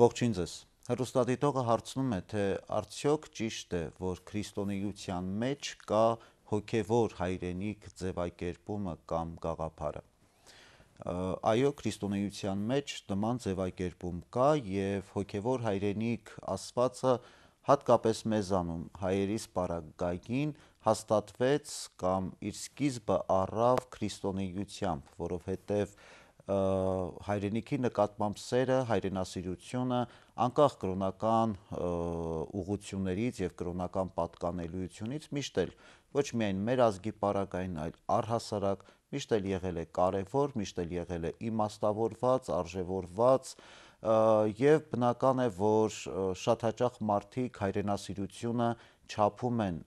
Ողջույն ձեզ։ Հերոստատիտողը հարցնում է, թե արդյոք ճիշտ է, որ քրիստոնեության մեջ կա հոգևոր հայրենիք ձևակերպումը կամ գաղափարը։ Այո, քրիստոնեության մեջ նման ձևակերպում կա եւ հոգևոր հայրենիք ասվածը հատկապես մեզանում հայերիս պարագային հաստատվեց կամ իր սկիզբը առավ քրիստոնեությամբ, որովհետեւ հայրենիքի նկատմամբ սերը, հայրենասիրությունը, անկախ կրոնական ուղություններից եւ կրոնական պատկանելիությունից միշտ էլ ոչ միայն մեր ազգի պարագային, այլ առհասարակ միշտ էլ եղել է կարևոր, միշտ էլ եղել է իմաստավորված, արժևորված եւ բնական է, որ շատ հաճախ մարդիկ հայրենասիրությունը չափում են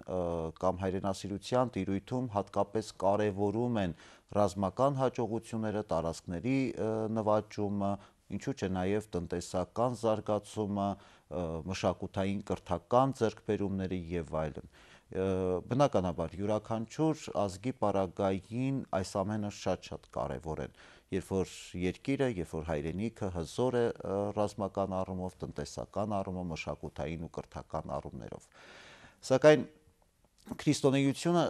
կամ հայրենասիրության տիրույթում հատկապես կարևորում են ռազմական հաջողությունները, տարածքների նվաճումը, ինչու՞ չէ նաև տնտեսական զարգացումը, մշակութային կրթական ձեռքբերումների եւ այլն։ Բնականաբար յուրաքանչյուր ազգի պարագային այս ամենը շատ-շատ կարևոր են, երբ որ երկիրը, երբ որ հայրենիքը հզոր է ռազմական առումով, տնտեսական առումով, մշակութային ու կրթական առումներով սակայն քրիստոնեությունը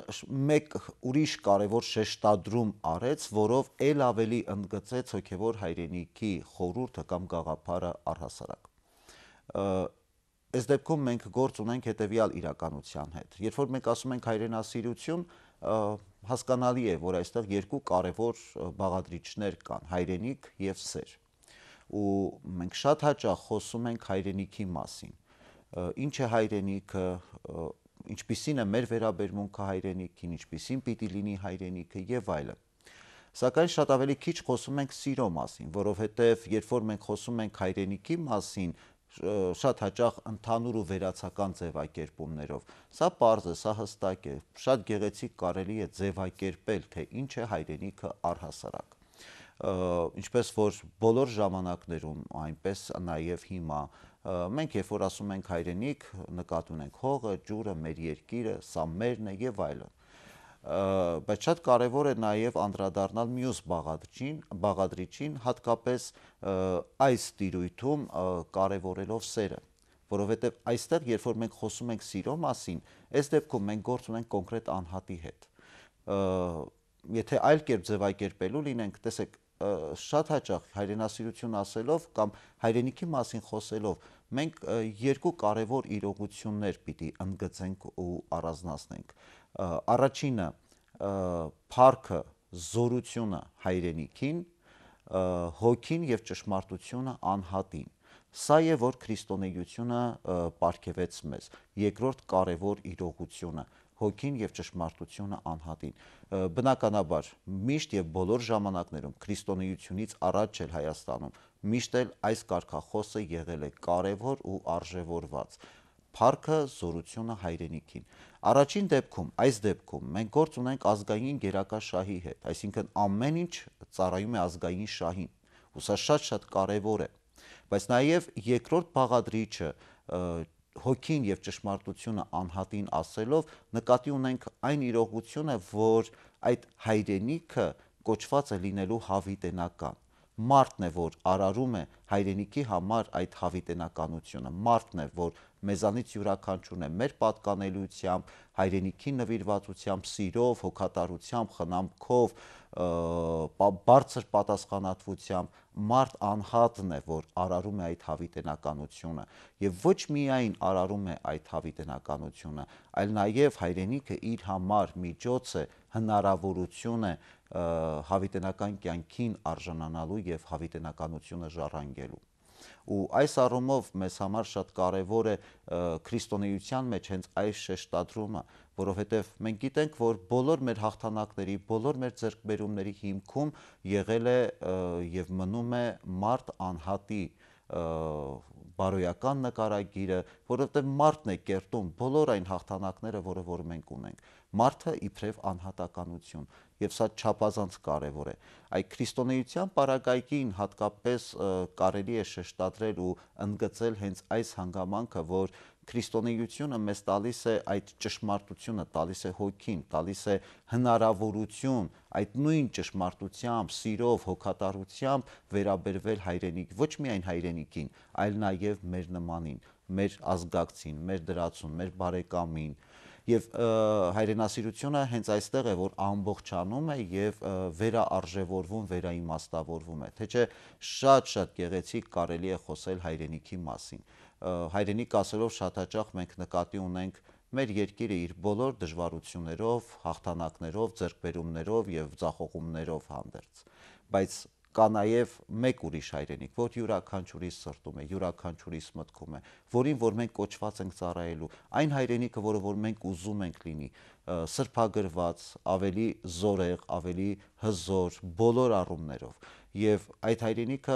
մեկ ուրիշ կարևոր շեշտադրում արեց, որով ել ավելի ընդգծեց հոգևոր հայրենիքի խորուրդը կամ գաղափարը առհասարակ։ Այս դեպքում մենք գործ ունենք հետևյալ իրականության հետ։ Երբ որ մենք ասում ենք հայրենասիրություն, հասկանալի է, որ այստեղ երկու կարևոր բաղադրիչներ կան՝ հայրենիք եւ սեր։ Ու մենք շատ հաճախ խոսում ենք հայրենիքի մասին ինչ է հայրենիքը, ինչպիսին է մեր վերաբերմունքը հայրենիքին, ինչպիսին պիտի լինի հայրենիքը եւ այլն։ Սակայն շատ ավելի քիչ խոսում ենք սիրո մասին, որովհետեւ երբ որ մենք խոսում ենք հայրենիքի մասին, շատ հաճախ ընդհանուր ու վերացական ձևակերպումներով։ Սա պարզ է, սա հստակ է։ Շատ գեղեցիկ կարելի է ձևակերպել, թե ինչ է հայրենիքը առհասարակ։ Ինչպես որ բոլոր ժամանակներում, այնպես նաև հիմա մենք երբ որ ասում ենք հայրենիք, նկատի ունենք հողը, ջուրը, մեր երկիրը, սա մերն է եւ այլն բայց շատ կարևոր է նաև անդրադառնալ մյուս բաղադրիչին, բաղադրիչին հատկապես այս տիրույթում կարևորելով սերը, որովհետև այստեղ երբ որ մենք խոսում ենք սիրո մասին, այս դեպքում մենք գործ ունենք կոնկրետ անհատի հետ։ Եթե այլ կերպ ձևակերպելու լինենք, տեսեք, շատ հաճախ հայրենասիրություն ասելով կամ հայրենիքի մասին խոսելով մենք երկու կարևոր իրողություններ պիտի ընդգծենք ու առանձնացնենք առաջինը փառքը զորությունը հայրենիքին հոգին եւ ճշմարտությունը անհատին Սա է որ քրիստոնեությունը ապարգևեց մեզ։ Երկրորդ կարևոր իրողությունը հոգին եւ ճշմարտությունը անհատին։ Բնականաբար միշտ եւ բոլոր ժամանակներում քրիստոնեությունից առաջ էլ Հայաստանում միշտ էլ այս կարգախոսը եղել է կարևոր ու արժևորված փառքը զորությունը հայրենիքին։ Առաջին դեպքում, այս դեպքում մենք գործ ունենք ազգային գերակա շահի հետ, այսինքն ամեն ինչ ծառայում է ազգային շահին։ Հուսա շատ-շատ կարևոր է։ Բայց նաև երկրորդ բաղադրիչը հոգին եւ ճշմարտությունը անհատին ասելով նկատի ունենք այն իրողությունը, որ այդ հայրենիքը կոչված է լինելու հավիտենական մարդն է որ արարում է հայրենիքի համար այդ հավիտենականությունը մարդն է որ մեզանից յուրաքանչյուրն է մեր պատկանելությամբ հայրենիքի նվիրվածությամբ սիրով հոգատարությամբ խնամքով բարձր պատասխանատվությամբ մարդ անհատն է, որ արարում է այդ հավիտենականությունը եւ ոչ միայն արարում է այդ հավիտենականությունը, այլ նաեւ հայրենիքը իր համար միջոց է, հնարավորություն է հավիտենական կյանքին արժանանալու եւ հավիտենականությունը ժառանգելու ու այս առումով մեզ համար շատ կարևոր է քրիստոնեության մեջ հենց այս շեշտադրումը որովհետև մենք գիտենք, որ բոլոր մեր հաղթանակների, բոլոր մեր ձեռքբերումների հիմքում եղել է եւ մնում է մարդ անհատի բարոյական նկարագիրը, որովհետև մարդն է կերտում բոլոր այն հաղթանակները, որը որ մենք ունենք։ Մարդը իբրև անհատականություն եւ սա չափազանց կարեւոր է։ Այդ քրիստոնեության պարագայքին հատկապես կարելի է շեշտադրել ու ընդգծել հենց այս հանգամանքը, որ քրիստոնեությունը մեզ տալիս է այդ ճշմարտությունը, տալիս է հոգին, տալիս է հնարավորություն այդ նույն ճշմարտությամբ, սիրով, հոգատարությամբ վերաբերվել հայրենիք, ոչ միայն հայրենիքին, այլ նաև մեր նմանին, մեր ազգակցին, մեր դրացուն, մեր բարեկամին, մեր եւ հայրենասիրությունը հենց այստեղ է որ ամբողջանում է եւ վերաարժևորվում, վերաիմաստավորվում է, թե չէ շատ-շատ գեղեցիկ կարելի է խոսել հայրենիքի մասին։ Հայրենիք ասելով շատ հաճախ մենք նկատի ունենք մեր երկիրը իր բոլոր դժվարություններով, հաղթանակներով, ձեռքբերումներով եւ ձախողումներով հանդերձ բայց կա նաև մեկ ուրիշ հայրենիք, որ յուրաքանչյուրիս սրտում է, յուրաքանչյուրիս մտքում է, որին որ մենք կոչված ենք ծառայելու, այն հայրենիքը, որը որ մենք ուզում ենք լինի, սրբագրված, ավելի զորեղ, ավելի հզոր բոլոր առումներով եւ այդ հայրենիքը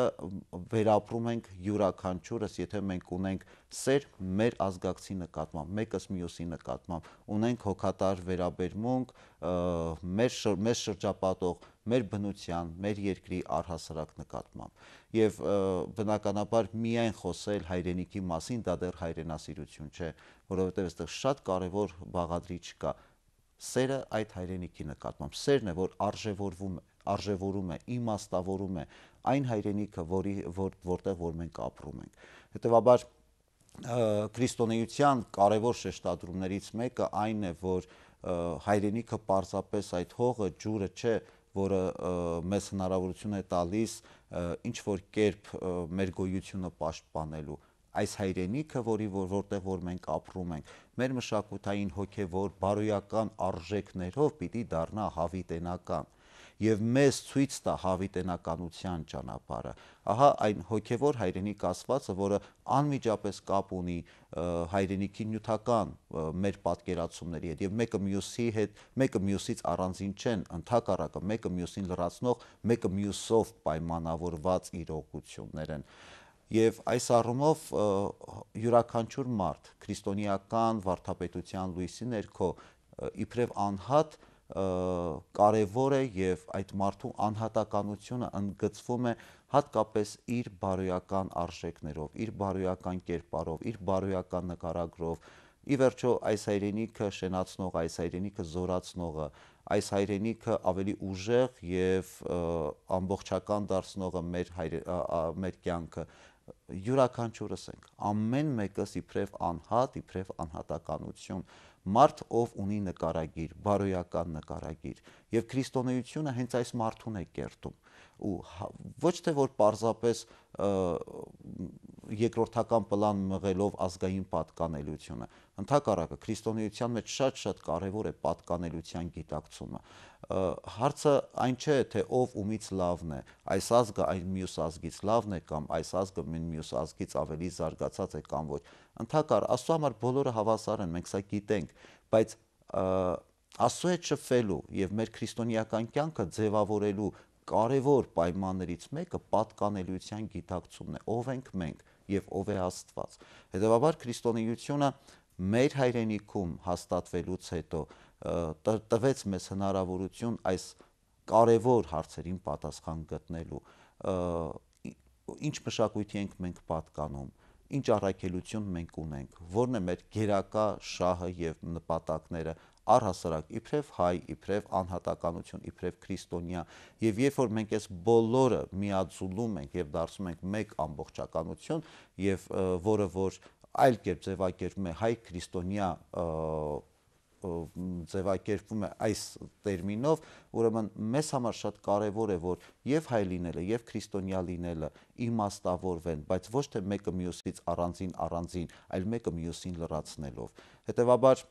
վերապրում ենք յուրաքանչյուրս, եթե մենք ունենք սեր մեր ազգակցի նկատմամբ, մեկս մյուսի նկատմամբ, ունենք հոգատար վերաբերմունք, մեր շր, մեր շրջապատող, մեր բնության, մեր երկրի առհասարակ նկատմամբ։ Եվ բնականաբար միայն խոսել հայրենիքի մասին դա դեռ հայրենասիրություն չէ, որովհետեւ այստեղ շատ կարեւոր բաղադրիչ կա սերը այդ հայրենիքի նկատմամբ սերն է որ արժևորվում արժևորում է իմաստավորում է այն հայրենիքը որի որ որտեղ որ մենք ապրում ենք հետեւաբար քրիստոնեության կարևոր շեշտադրումներից մեկը այն է որ հայրենիքը պարզապես այդ հողը ջուրը չէ որը մեզ հնարավորություն է տալիս ինչ որ կերպ մեր գոյությունը պաշտպանելու այս հայրենիքը, որի որ որտեղ որ մենք ապրում ենք, մեր մշակութային հոգևոր բարոյական արժեքներով պիտի դառնա հավիտենական եւ մեզ ցույց տա հավիտենականության ճանապարհը։ Ահա այն հոգևոր հայրենիք ասվածը, որը անմիջապես կապ ունի հայրենիքի նյութական մեր պատկերացումների հետ եւ մեկը մյուսի հետ, մեկը մյուսից առանձին չեն, ընդհակառակը մեկը մյուսին լրացնող, մեկը մյուսով պայմանավորված իրողություններ են։ և, եւ այս առումով յուրաքանչյուր մարդ քրիստոնեական վարդապետության լույսի ներքո իբրև անհատ կարևոր է եւ այդ մարդու անհատականությունը ընդգծվում է հատկապես իր բարոյական արժեքներով, իր բարոյական կերպարով, իր բարոյական նկարագրով, ի վերջո այս հայրենիքը շենացնող, այս հայրենիքը զորացնողը, այս հայրենիքը ավելի ուժեղ եւ ամբողջական դարձնողը մեր հայր, մեր կյանքը յուրաքանչյուրս ենք ամեն մեկս իբրև անհատ, իբրև անհատականություն, մարդ, ով ունի նկարագիր, բարոյական նկարագիր, եւ քրիստոնեությունը հենց այս մարդուն է կերտում ու հա, ոչ թե որ պարզապես երկրորդական պլան մղելով ազգային պատկանելությունը ընդհակառակը քրիստոնեության մեջ շատ-շատ կարևոր է պատկանելության գիտակցումը հարցը այն չէ թե ով ումից լավն է այս ազգը այն մյուս ազգից լավն է կամ այս ազգը մին մյուս ազգից ավելի զարգացած է կամ ոչ ընդհակար աստծո համար բոլորը հավասար են, մենք սա գիտենք, բայց աստծո հետ շփվելու եւ մեր քրիստոնեական կյանքը ձևավորելու կարևոր պայմաններից մեկը պատկանելիության գիտակցումն է։ Ով ենք մենք եւ ով է Աստված։ Հետևաբար քրիստոնեությունը մեր հայրենիքում հաստատվելուց հետո տվեց մեզ հնարավորություն այս կարևոր հարցերին պատասխան գտնելու ինչ մշակույթի ենք մենք պատկանում ինչ առաքելություն մենք ունենք, որն է մեր գերակա շահը եւ նպատակները առհասարակ իբրև հայ, իբրև անհատականություն, իբրև քրիստոնյա եւ երբ որ մենք այս բոլորը միաձուլում ենք եւ դարձում ենք մեկ ամբողջականություն եւ որը որ այլ կերպ ձևակերպում է հայ քրիստոնյա ձևակերպվում է այս տերմինով, ուրեմն մեզ համար շատ կարևոր է, որ եւ հայ լինելը, եւ քրիստոնյա լինելը իմաստավորվեն, բայց ոչ թե մեկը մյուսից առանձին առանձին, այլ մեկը մյուսին լրացնելով։ Հետևաբար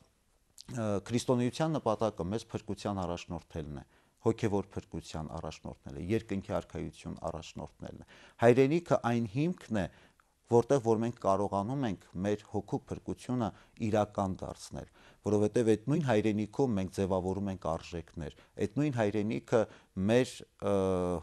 քրիստոնեության նպատակը մեզ փրկության առաջնորդելն է հոգևոր փրկության առաջնորդն է, երկնքի արքայություն առաջնորդն է։ Հայրենիքը այն հիմքն է, որտեղ որ մենք կարողանում ենք մեր հոգու փրկությունը իրական դարձնել, որովհետև այդ նույն հայրենիքում մենք ձևավորում ենք արժեքներ։ Այդ նույն հայրենիքը մեր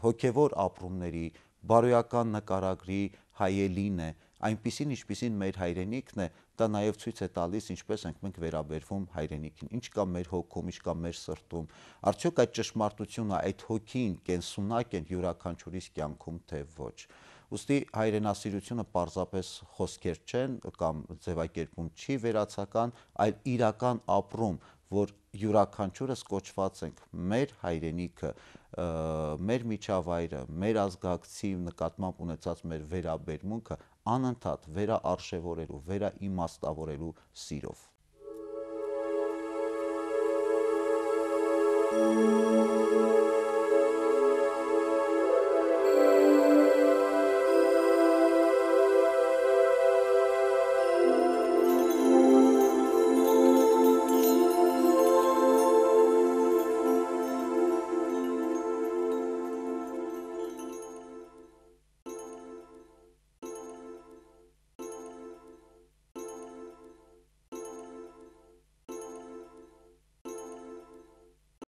հոգևոր ապրումների, բարոյական նկարագրի հայելին է, այնպիսին ինչպիսին մեր հայրենիքն է, դա նաև ցույց է տալիս ինչպես ենք մենք վերաբերվում հայրենիքին, ինչ կա մեր հոգում, ինչ կա մեր սրտում։ Արդյոք այդ ճշմարտությունը, այդ հոգին կենսունակ են յուրաքանչյուրիս կյանքում թե ոչ։ Ա, Ոստի հայրենասիրությունը պարզապես խոսքեր չեն կամ ձևակերպում չի վերացական, այլ իրական ապրում, որ յուրաքանչյուրս կոչված ենք մեր հայրենիքը, մեր միջավայրը, մեր ազգակցի նկատմամբ ունեցած մեր վերաբերմունքը անընդհատ վերաարշևորելու, վերաիմաստավորելու սիրով։ Thank you.